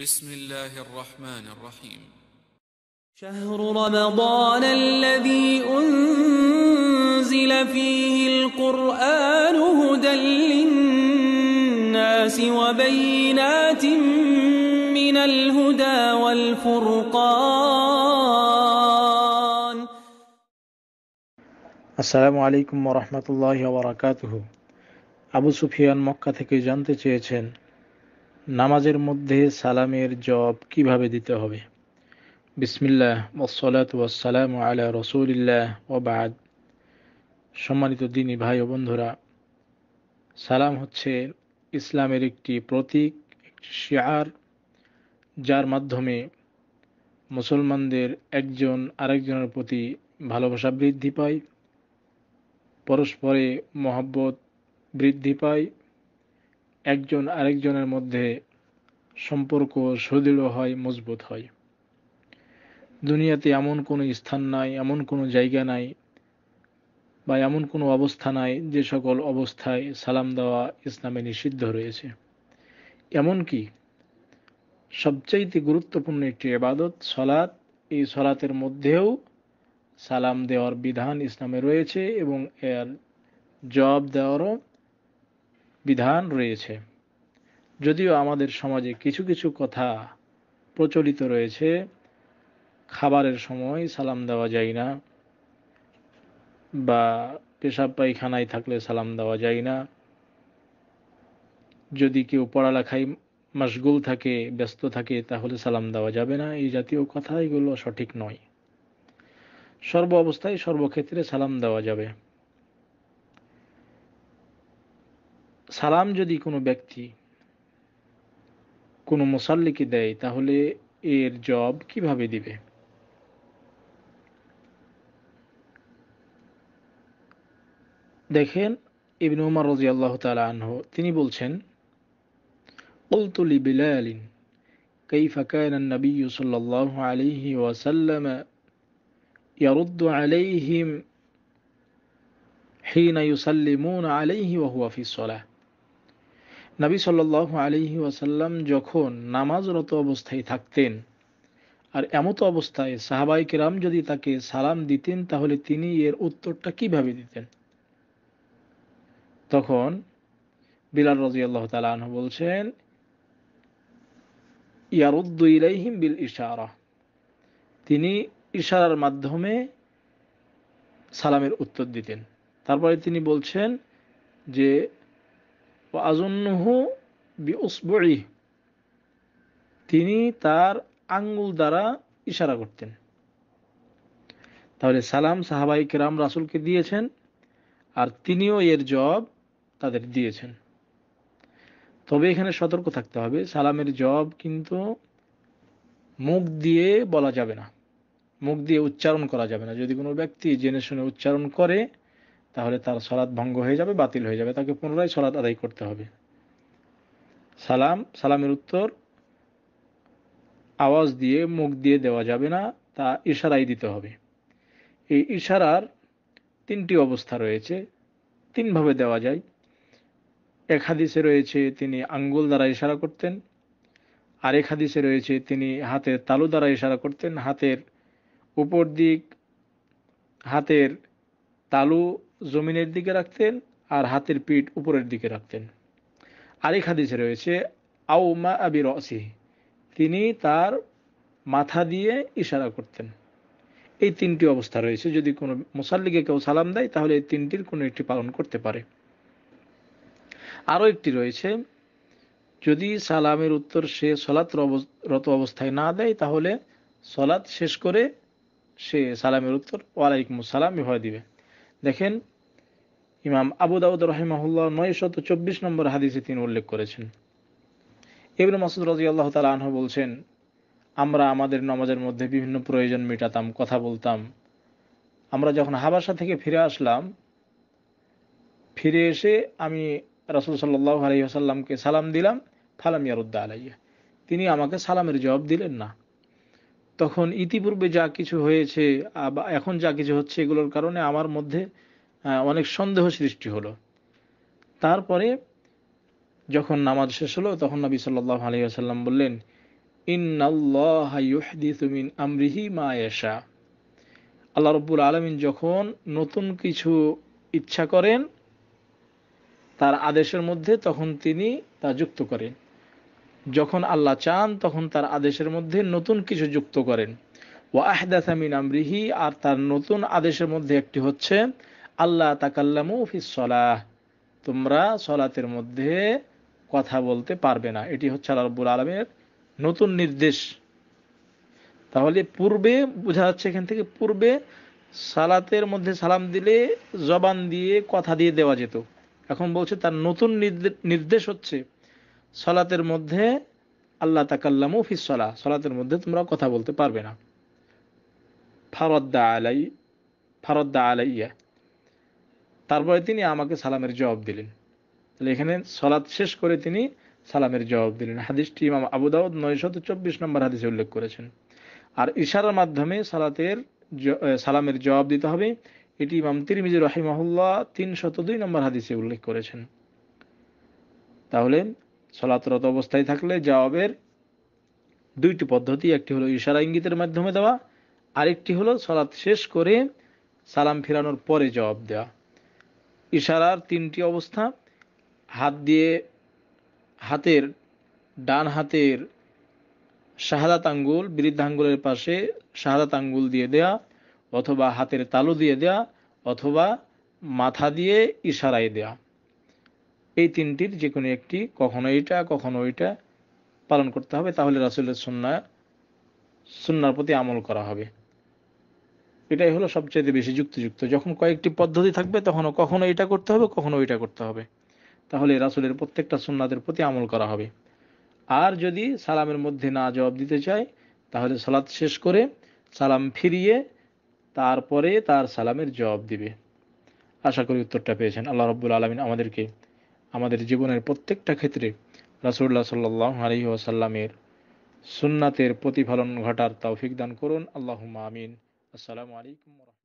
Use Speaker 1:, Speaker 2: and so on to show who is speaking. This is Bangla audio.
Speaker 1: بسم الله الرحمن الرحيم شهر رمضان الذي أنزل فيه القرآن هدى للناس وبينات من الهدى والفرقان السلام عليكم ورحمة الله وبركاته أبو سفيان مكة থেকে জানতে চেয়েছেন নামাজের মধ্যে সালামের জব কিভাবে দিতে হবে বিসমিল্লাহ ওসলাত ওয়াসালাম আলা রসুলিল্লাহ ওবাদ সম্মানিত দিনই ভাই ও বন্ধুরা সালাম হচ্ছে ইসলামের একটি প্রতীক শিয়ার যার মাধ্যমে মুসলমানদের একজন আরেকজনের প্রতি ভালোবাসা বৃদ্ধি পায় পরস্পরে মহাব্বত বৃদ্ধি পায় একজন আরেকজনের মধ্যে সম্পর্ক সুদৃঢ় হয় মজবুত হয় দুনিয়াতে এমন কোনো স্থান নাই এমন কোনো জায়গা নাই বা এমন কোনো অবস্থা নাই যে সকল অবস্থায় সালাম দেওয়া ইসলামে নিষিদ্ধ রয়েছে এমনকি সবচাইতে গুরুত্বপূর্ণ একটি এবাদত সলাত এই সলাতের মধ্যেও সালাম দেওয়ার বিধান ইসলামে রয়েছে এবং এর জবাব দেওয়ারও বিধান রয়েছে যদিও আমাদের সমাজে কিছু কিছু কথা প্রচলিত রয়েছে খাবারের সময় সালাম দেওয়া যায় না বা পেশাব পায়খানায় থাকলে সালাম দেওয়া যায় না যদি কেউ পড়ালেখায় মশগুল থাকে ব্যস্ত থাকে তাহলে সালাম দেওয়া যাবে না এই জাতীয় কথা এগুলো সঠিক নয় সর্ব অবস্থায় সর্বক্ষেত্রে সালাম দেওয়া যাবে সালাম যদি কোনো ব্যক্তি কোনো মুসাল্লিকে দেয় তাহলে এর জব কিভাবে দিবে দেখেন ইবনু উমর রাজি আল্লাহ তালা আনহ তিনি বলছেন قلت لبلال كيف كان النبي صلى الله عليه وسلم يرد عليهم حين يسلمون عليه وهو في الصلاه নবী সাল্লাহ আলহি ওয়াসাল্লাম যখন নামাজরত অবস্থায় থাকতেন আর এমতো অবস্থায় সাহাবাই কিরাম যদি তাকে সালাম দিতেন তাহলে তিনি এর উত্তরটা কিভাবে দিতেন তখন বিলাল রাজি আল্লাহ তালাহ বলছেন ইয়ারুদ্দু বিল ইশারা তিনি ইশারার মাধ্যমে সালামের উত্তর দিতেন তারপরে তিনি বলছেন যে তিনি তার আঙ্গুল দ্বারা ইশারা করতেন তাহলে সালাম সাহাবাই কেরাম রাসুলকে দিয়েছেন আর তিনিও এর জব তাদের দিয়েছেন তবে এখানে সতর্ক থাকতে হবে সালামের জব কিন্তু মুখ দিয়ে বলা যাবে না মুখ দিয়ে উচ্চারণ করা যাবে না যদি কোনো ব্যক্তি জেনে শুনে উচ্চারণ করে তাহলে তার সলাৎ ভঙ্গ হয়ে যাবে বাতিল হয়ে যাবে তাকে পুনরায় সলাৎ আদায় করতে হবে সালাম সালামের উত্তর আওয়াজ দিয়ে মুখ দিয়ে দেওয়া যাবে না তা ইশারাই দিতে হবে এই ইশারার তিনটি অবস্থা রয়েছে তিনভাবে দেওয়া যায় এক হাদিসে রয়েছে তিনি আঙ্গুল দ্বারা ইশারা করতেন আরেক হাদিসে রয়েছে তিনি হাতের তালু দ্বারা ইশারা করতেন হাতের উপর দিক হাতের তালু জমিনের দিকে রাখতেন আর হাতের পিঠ উপরের দিকে রাখতেন আরেক হাদিসে রয়েছে আও মা আবি রসি তিনি তার মাথা দিয়ে ইশারা করতেন এই তিনটি অবস্থা রয়েছে যদি কোনো মুসাল্লিকে কেউ সালাম দেয় তাহলে এই তিনটির কোনো একটি পালন করতে পারে আরও একটি রয়েছে যদি সালামের উত্তর সে সলাত রত অবস্থায় না দেয় তাহলে সলাৎ শেষ করে সে সালামের উত্তর ওয়ালাইকুম সালাম এভাবে দিবে দেখেন ইমাম আবু দাউদ রহিমাহুল্লাহ নয় শত চব্বিশ নম্বর হাদিসে তিনি উল্লেখ করেছেন এবারে মাসুদ রাজি আল্লাহ তালা আনহ বলছেন আমরা আমাদের নমাজের মধ্যে বিভিন্ন প্রয়োজন মেটাতাম কথা বলতাম আমরা যখন হাবাসা থেকে ফিরে আসলাম ফিরে এসে আমি রাসুল সাল্লাহ আলহি আসাল্লামকে সালাম দিলাম ফালাম ইয়ারুদ্দা আলাইয়া তিনি আমাকে সালামের জবাব দিলেন না তখন ইতিপূর্বে যা কিছু হয়েছে এখন যা কিছু হচ্ছে এগুলোর কারণে আমার মধ্যে হ্যাঁ, অনেক সন্দেহ সৃষ্টি হলো তারপরে যখন নামাজ শেষ হলো তখন নবী সাল্লাহ আলী আসাল্লাম বললেন ইন্নাল্লাহিন আমরিহি মায়েশা আল্লাহ রব্বুল আলমিন যখন নতুন কিছু ইচ্ছা করেন তার আদেশের মধ্যে তখন তিনি তা যুক্ত করেন যখন আল্লাহ চান তখন তার আদেশের মধ্যে নতুন কিছু যুক্ত করেন ওয়াহদাসামিন আমরিহি আর তার নতুন আদেশের মধ্যে একটি হচ্ছে আল্লাহ তাকাল্লামু ফিস সলাহ তোমরা সলাতের মধ্যে কথা বলতে পারবে না এটি হচ্ছে আল্লাহ রব্বুল আলমের নতুন নির্দেশ তাহলে পূর্বে বোঝা যাচ্ছে এখান থেকে পূর্বে সালাতের মধ্যে সালাম দিলে জবান দিয়ে কথা দিয়ে দেওয়া যেত এখন বলছে তার নতুন নির্দেশ হচ্ছে সলাতের মধ্যে আল্লাহ তাকাল্লামু ফিস সলাহ সলাতের মধ্যে তোমরা কথা বলতে পারবে না ফারদ্দা আলাই ফারদ্দা আলাইয়া তারপরে তিনি আমাকে সালামের জবাব দিলেন তাহলে এখানে সলাদ শেষ করে তিনি সালামের জবাব দিলেন হাদিসটি ইমাম আবু দাউদ নয়শত চব্বিশ নম্বর হাদিসে উল্লেখ করেছেন আর ইশারার মাধ্যমে সালাতের সালামের জবাব দিতে হবে এটি ইমাম তিরমিজি তিন তিনশত দুই নম্বর হাদিসে উল্লেখ করেছেন তাহলে সলাতরত অবস্থায় থাকলে জবাবের দুইটি পদ্ধতি একটি হলো ইশারা ইঙ্গিতের মাধ্যমে দেওয়া আরেকটি হলো সলাৎ শেষ করে সালাম ফেরানোর পরে জবাব দেওয়া ইশারার তিনটি অবস্থা হাত দিয়ে হাতের ডান হাতের শাহাদাত আঙ্গুল বৃদ্ধাঙ্গুলের পাশে শাহাদাত আঙ্গুল দিয়ে দেয়া অথবা হাতের তালু দিয়ে দেয়া অথবা মাথা দিয়ে ইশারায় দেয়া এই তিনটির যে কোনো একটি কখনো এইটা কখনো ওইটা পালন করতে হবে তাহলে রাসুলের সুন্না সুন্নার প্রতি আমল করা হবে এটাই হলো সবচেয়ে বেশি যুক্তিযুক্ত যখন কয়েকটি পদ্ধতি থাকবে তখনও কখনো এটা করতে হবে কখনো ওইটা করতে হবে তাহলে রাসুলের প্রত্যেকটা সুন্নাতের প্রতি আমল করা হবে আর যদি সালামের মধ্যে না জবাব দিতে চায় তাহলে সালাত শেষ করে সালাম ফিরিয়ে তারপরে তার সালামের জবাব দিবে আশা করি উত্তরটা পেয়েছেন আল্লাহ রব্বুল আলমিন আমাদেরকে আমাদের জীবনের প্রত্যেকটা ক্ষেত্রে রাসুল্লাহ সাল্লাহ আলহি ওয়াসাল্লামের সুন্নাতের প্রতিফলন ঘটার তাও দান করুন আল্লাহ আমিন السلام عليكم ورحمة